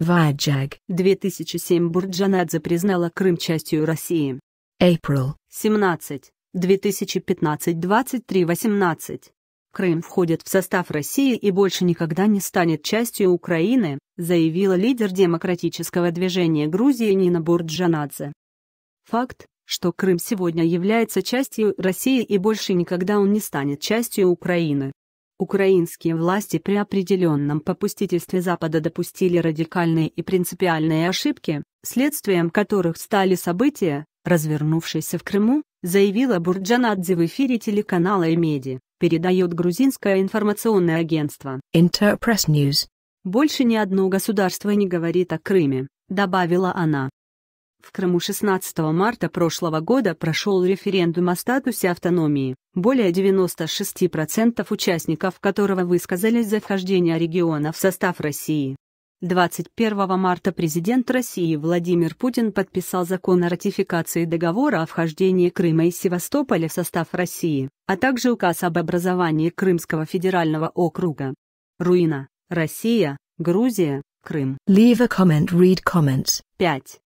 Ваджаг 2007 Бурджанадзе признала Крым частью России. April 17 2015-23-18. Крым входит в состав России и больше никогда не станет частью Украины, заявила лидер демократического движения Грузии Нина Бурджанадзе. Факт, что Крым сегодня является частью России и больше никогда он не станет частью Украины, Украинские власти при определенном попустительстве Запада допустили радикальные и принципиальные ошибки, следствием которых стали события, развернувшиеся в Крыму, заявила Бурджанадзе в эфире телеканала «Эмеди», передает грузинское информационное агентство. Interpress News. Больше ни одно государство не говорит о Крыме, добавила она. В Крыму 16 марта прошлого года прошел референдум о статусе автономии, более 96% участников которого высказались за вхождение региона в состав России. 21 марта президент России Владимир Путин подписал закон о ратификации договора о вхождении Крыма и Севастополя в состав России, а также указ об образовании Крымского федерального округа. Руина. Россия, Грузия, Крым. Leave a comment, read comments. 5.